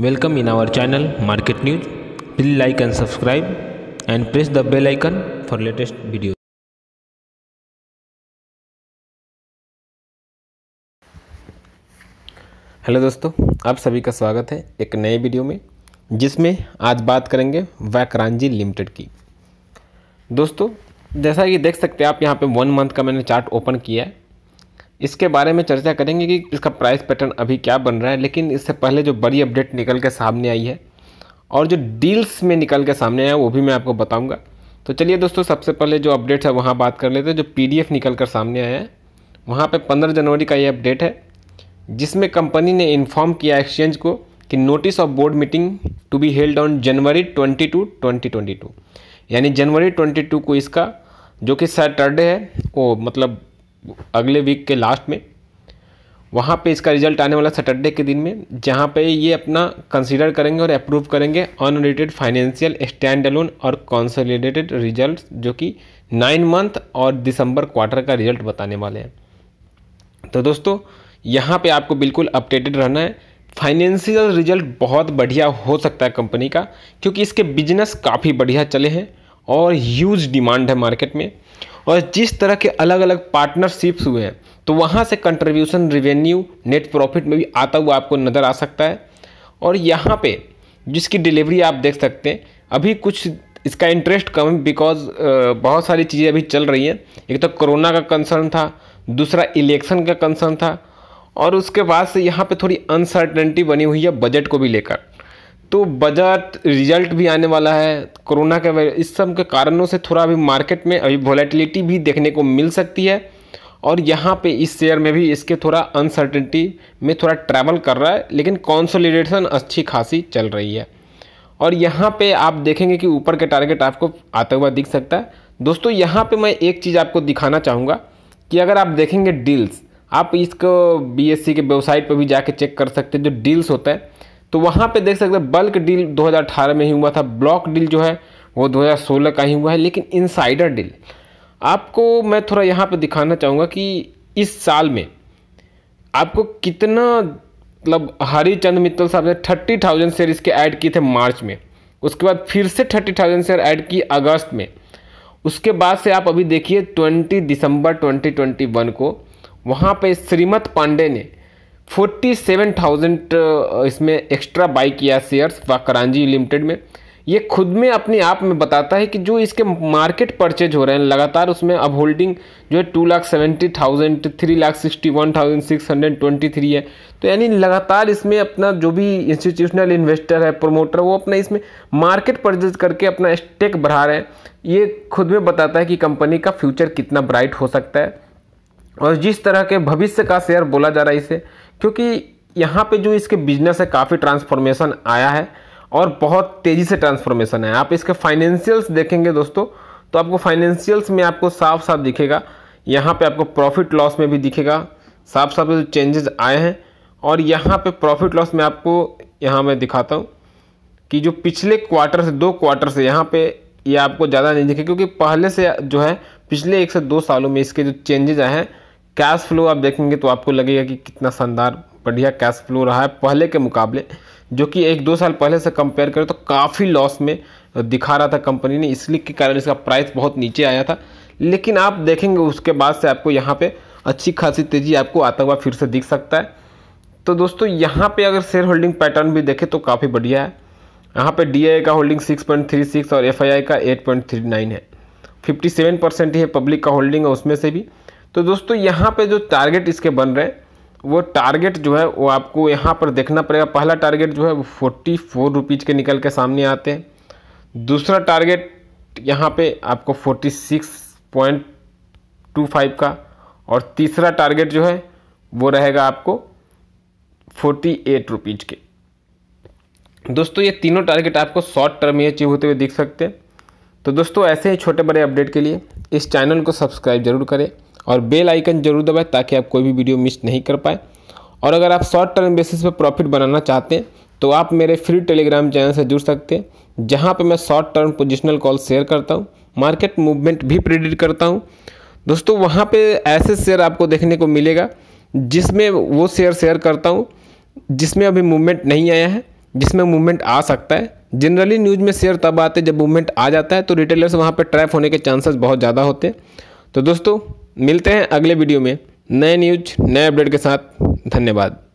Welcome in our channel Market News. Please like and subscribe and press the bell icon for latest videos. Hello दोस्तों आप सभी का स्वागत है एक नए वीडियो में जिसमें आज बात करेंगे वैक्रांजी लिमिटेड की दोस्तों जैसा कि देख सकते हैं आप यहाँ पे वन मंथ का मैंने चार्ट ओपन किया है इसके बारे में चर्चा करेंगे कि इसका प्राइस पैटर्न अभी क्या बन रहा है लेकिन इससे पहले जो बड़ी अपडेट निकल के सामने आई है और जो डील्स में निकल के सामने आया वो भी मैं आपको बताऊंगा तो चलिए दोस्तों सबसे पहले जो अपडेट्स है वहाँ बात कर लेते हैं जो पी निकल कर सामने आया है वहाँ पर पंद्रह जनवरी का ये अपडेट है जिसमें कंपनी ने इन्फॉर्म किया एक्सचेंज को कि notice of board meeting to be held on January 22 2022 यानी जनवरी 22 को इसका जो कि सैटरडे है वो मतलब अगले वीक के लास्ट में वहाँ पे इसका रिजल्ट आने वाला सैटरडे के दिन में जहाँ पे ये अपना कंसीडर करेंगे और अप्रूव करेंगे अनरेटेड फाइनेंशियल स्टैंड अलोन और कंसोलिडेटेड रिजल्ट जो कि नाइन मंथ और दिसंबर क्वार्टर का रिजल्ट बताने वाले हैं तो दोस्तों यहाँ पे आपको बिल्कुल अपडेटेड रहना है फाइनेंशियल रिजल्ट बहुत बढ़िया हो सकता है कंपनी का क्योंकि इसके बिजनेस काफ़ी बढ़िया चले हैं और ह्यूज डिमांड है मार्केट में और जिस तरह के अलग अलग पार्टनरशिप्स हुए हैं तो वहाँ से कंट्रीब्यूशन रिवेन्यू नेट प्रॉफिट में भी आता हुआ आपको नज़र आ सकता है और यहाँ पे जिसकी डिलीवरी आप देख सकते हैं अभी कुछ इसका इंटरेस्ट कम है बिकॉज बहुत सारी चीज़ें अभी चल रही हैं एक तो कोरोना का कंसर्न था दूसरा इलेक्शन का कंसर्न था और उसके बाद से यहाँ पे थोड़ी अनसर्टनिटी बनी हुई है बजट को भी लेकर तो बजट रिजल्ट भी आने वाला है कोरोना के इस सब के कारणों से थोड़ा अभी मार्केट में अभी वॉलेटिलिटी भी देखने को मिल सकती है और यहाँ पे इस शेयर में भी इसके थोड़ा अनसर्टेनिटी में थोड़ा ट्रैवल कर रहा है लेकिन कॉन्सोलिडेशन अच्छी खासी चल रही है और यहाँ पे आप देखेंगे कि ऊपर के टारगेट आपको आता हुआ दिख सकता है दोस्तों यहाँ पे मैं एक चीज़ आपको दिखाना चाहूँगा कि अगर आप देखेंगे डील्स आप इसको बी के वेबसाइट पर भी जाके चेक कर सकते हैं जो डील्स होता है तो वहाँ पे देख सकते हैं बल्क डील 2018 में ही हुआ था ब्लॉक डील जो है वो 2016 का ही हुआ है लेकिन इनसाइडर डील आपको मैं थोड़ा यहाँ पे दिखाना चाहूँगा कि इस साल में आपको कितना मतलब हरिचंद मित्तल साहब ने थर्टी थाउजेंड शेयर इसके ऐड किए थे मार्च में उसके बाद फिर से थर्टी थाउजेंड शेयर ऐड किए अगस्त में उसके बाद से आप अभी देखिए twenty December twenty twenty one को वहाँ पर श्रीमत पांडे ने फोर्टी सेवन थाउजेंड इसमें एक्स्ट्रा बाई किया शेयर्स व करांजी लिमिटेड में ये खुद में अपने आप में बताता है कि जो इसके मार्केट परचेज हो रहे हैं लगातार उसमें अब होल्डिंग जो है two lakh seventy thousand three lakh sixty one thousand six hundred twenty three है तो यानी लगातार इसमें अपना जो भी इंस्टीट्यूशनल इन्वेस्टर है प्रोमोटर वो अपना इसमें मार्केट परचेज करके अपना स्टेक बढ़ा रहे हैं ये खुद में बताता है कि कंपनी का फ्यूचर कितना ब्राइट हो सकता है और जिस तरह के भविष्य का शेयर बोला जा रहा है इसे क्योंकि यहाँ पे जो इसके बिजनेस है काफ़ी ट्रांसफॉर्मेशन आया है और बहुत तेज़ी से ट्रांसफॉर्मेशन है आप इसके फाइनेंशियल्स देखेंगे दोस्तों तो आपको फाइनेंशियल्स में आपको साफ साफ दिखेगा यहाँ पे आपको प्रॉफिट लॉस में भी दिखेगा साफ साफ जो चेंजेस आए हैं और यहाँ पे प्रॉफिट लॉस में आपको यहाँ मैं दिखाता हूँ कि जो पिछले क्वार्टर से दो क्वार्टर से यहाँ पे ये यह आपको ज़्यादा नहीं दिखे क्योंकि पहले से जो है पिछले एक से दो सालों में इसके जो चेंजेज आए हैं कैश फ्लो आप देखेंगे तो आपको लगेगा कि कितना शानदार बढ़िया कैश फ्लो रहा है पहले के मुकाबले जो कि एक दो साल पहले से कंपेयर करें तो काफ़ी लॉस में दिखा रहा था कंपनी ने इसलिए के कारण इसका प्राइस बहुत नीचे आया था लेकिन आप देखेंगे उसके बाद से आपको यहाँ पे अच्छी खासी तेज़ी आपको आता हुआ फिर से दिख सकता है तो दोस्तों यहाँ पे अगर शेयर होल्डिंग पैटर्न भी देखें तो काफ़ी बढ़िया है यहाँ पे डी का होल्डिंग 6.36 और एफ का 8.39 है 57 परसेंट ही है पब्लिक का होल्डिंग है उसमें से भी तो दोस्तों यहाँ पे जो टारगेट इसके बन रहे हैं वो टारगेट जो है वो आपको यहाँ पर देखना पड़ेगा पहला टारगेट जो है वो फोर्टी फोर रुपीज़ के निकल के सामने आते हैं दूसरा टारगेट यहाँ पे आपको forty six point two five का और तीसरा टारगेट जो है वो रहेगा आपको फोर्टी एट रुपीज़ के दोस्तों ये तीनों टारगेट आपको शॉर्ट टर्म में अचीव होते हुए दिख सकते हैं तो दोस्तों ऐसे ही छोटे बड़े अपडेट के लिए इस चैनल को सब्सक्राइब जरूर करें और बेल आइकन जरूर दबाएं ताकि आप कोई भी वीडियो मिस नहीं कर पाए और अगर आप शॉर्ट टर्म बेसिस पर प्रॉफिट बनाना चाहते हैं तो आप मेरे फ्री टेलीग्राम चैनल से जुड़ सकते हैं जहाँ पर मैं short term positional call share करता हूँ मार्केट मूवमेंट भी प्रेडिक्ट करता हूँ दोस्तों वहाँ पर ऐसे शेयर आपको देखने को मिलेगा जिसमें वो शेयर शेयर करता हूँ जिसमें अभी मूवमेंट नहीं आया है जिसमें मूवमेंट आ सकता है जनरली न्यूज़ में शेयर तब आते हैं जब मूवमेंट आ जाता है तो रिटेलर्स वहाँ पर ट्रैप होने के चांसेस बहुत ज़्यादा होते हैं तो दोस्तों मिलते हैं अगले वीडियो में नए न्यूज नए अपडेट के साथ धन्यवाद